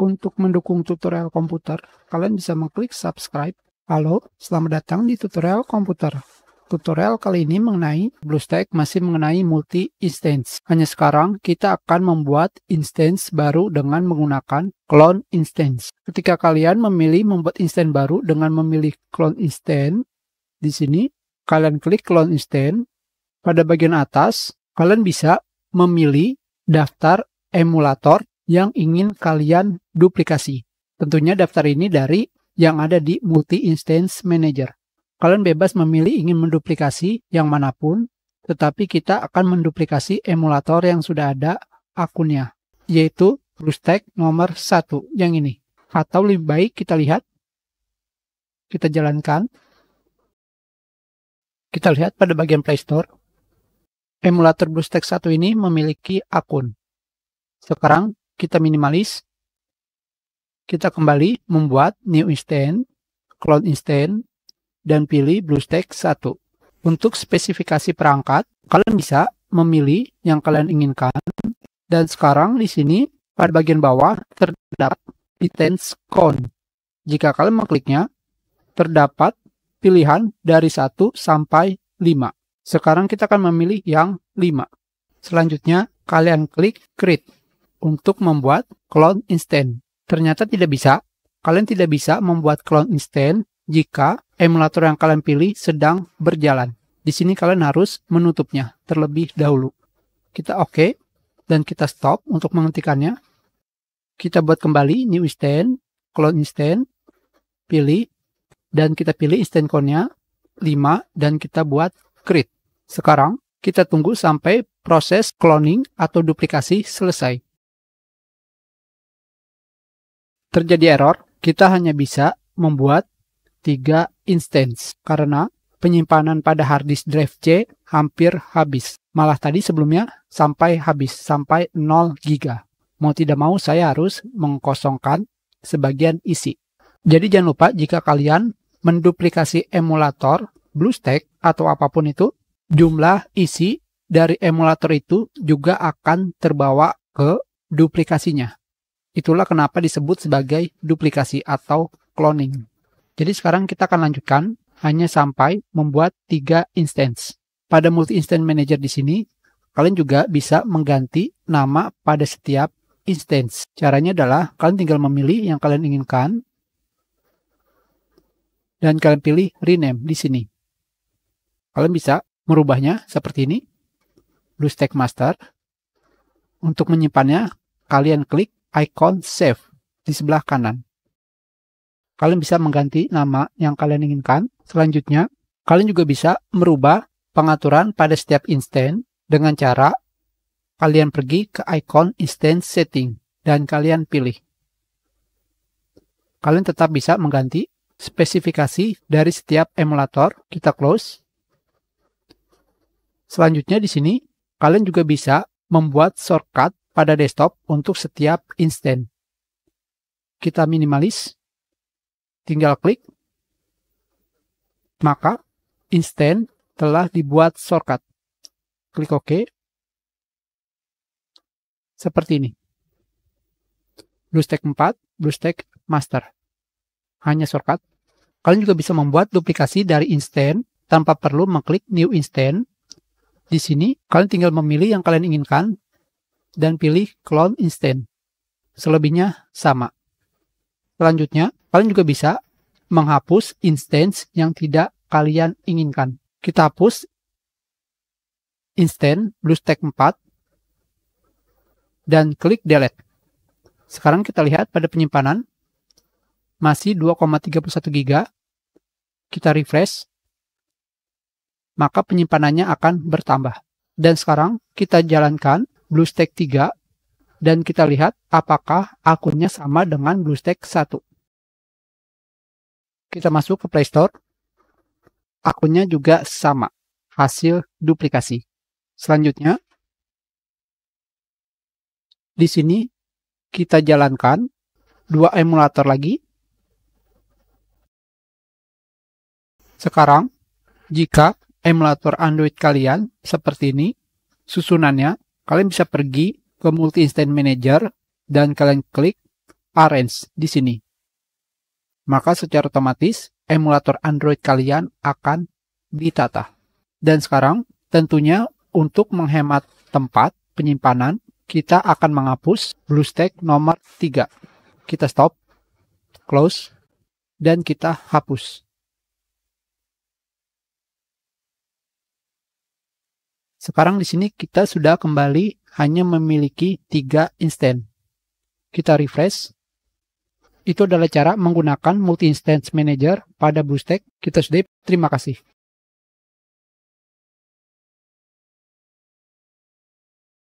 Untuk mendukung tutorial komputer, kalian bisa mengklik subscribe. Halo, selamat datang di tutorial komputer. Tutorial kali ini mengenai BlueStack masih mengenai multi-instance. Hanya sekarang kita akan membuat instance baru dengan menggunakan clone instance. Ketika kalian memilih membuat instance baru dengan memilih clone instance, di sini kalian klik clone instance. Pada bagian atas, kalian bisa memilih daftar emulator yang ingin kalian duplikasi. Tentunya daftar ini dari yang ada di Multi Instance Manager. Kalian bebas memilih ingin menduplikasi yang manapun, tetapi kita akan menduplikasi emulator yang sudah ada akunnya, yaitu BlueStack nomor 1 yang ini. Atau lebih baik kita lihat, kita jalankan. Kita lihat pada bagian Play Store, emulator BlueStack 1 ini memiliki akun. Sekarang kita minimalis, kita kembali membuat new instance, clone instance, dan pilih BlueStack 1. Untuk spesifikasi perangkat, kalian bisa memilih yang kalian inginkan. Dan sekarang di sini, pada bagian bawah terdapat instance cone. Jika kalian mengkliknya, terdapat pilihan dari 1 sampai 5. Sekarang kita akan memilih yang 5. Selanjutnya, kalian klik create untuk membuat clone instant. Ternyata tidak bisa. Kalian tidak bisa membuat clone instant jika emulator yang kalian pilih sedang berjalan. Di sini kalian harus menutupnya terlebih dahulu. Kita oke okay, dan kita stop untuk menghentikannya. Kita buat kembali new instant, clone instant, pilih dan kita pilih instant code-nya 5 dan kita buat create. Sekarang kita tunggu sampai proses cloning atau duplikasi selesai terjadi error, kita hanya bisa membuat tiga instance karena penyimpanan pada hard disk drive C hampir habis. Malah tadi sebelumnya sampai habis, sampai 0 giga. Mau tidak mau saya harus mengkosongkan sebagian isi. Jadi jangan lupa jika kalian menduplikasi emulator, BlueStack, atau apapun itu, jumlah isi dari emulator itu juga akan terbawa ke duplikasinya. Itulah kenapa disebut sebagai duplikasi atau cloning. Jadi sekarang kita akan lanjutkan hanya sampai membuat tiga instance. Pada multi-instance manager di sini, kalian juga bisa mengganti nama pada setiap instance. Caranya adalah kalian tinggal memilih yang kalian inginkan dan kalian pilih rename di sini. Kalian bisa merubahnya seperti ini. BlueStack Master. Untuk menyimpannya, kalian klik icon save di sebelah kanan. Kalian bisa mengganti nama yang kalian inginkan. Selanjutnya, kalian juga bisa merubah pengaturan pada setiap instan dengan cara kalian pergi ke icon instance setting dan kalian pilih. Kalian tetap bisa mengganti spesifikasi dari setiap emulator. Kita close. Selanjutnya di sini, kalian juga bisa membuat shortcut pada desktop untuk setiap instan. Kita minimalis, tinggal klik, maka instan telah dibuat shortcut. Klik OK. Seperti ini. BlueStack 4, BlueStack Master. Hanya shortcut. Kalian juga bisa membuat duplikasi dari instan tanpa perlu mengklik New Instant. Di sini, kalian tinggal memilih yang kalian inginkan dan pilih clone instant. Selebihnya sama. Selanjutnya, kalian juga bisa menghapus instance yang tidak kalian inginkan. Kita hapus instance BlueStack 4 dan klik delete. Sekarang kita lihat pada penyimpanan masih 2,31 GB. Kita refresh. Maka penyimpanannya akan bertambah. Dan sekarang kita jalankan BlueStack 3 dan kita lihat apakah akunnya sama dengan BlueStack 1. Kita masuk ke Play Store. Akunnya juga sama, hasil duplikasi. Selanjutnya, di sini kita jalankan dua emulator lagi. Sekarang, jika emulator Android kalian seperti ini, susunannya kalian bisa pergi ke multi instance manager dan kalian klik arrange di sini. Maka secara otomatis emulator Android kalian akan ditata. Dan sekarang tentunya untuk menghemat tempat penyimpanan, kita akan menghapus BlueStack nomor 3. Kita stop, close, dan kita hapus. Sekarang di sini kita sudah kembali hanya memiliki tiga instan. Kita refresh. Itu adalah cara menggunakan multi-instance manager pada BlueStack. Kita sudah terima kasih.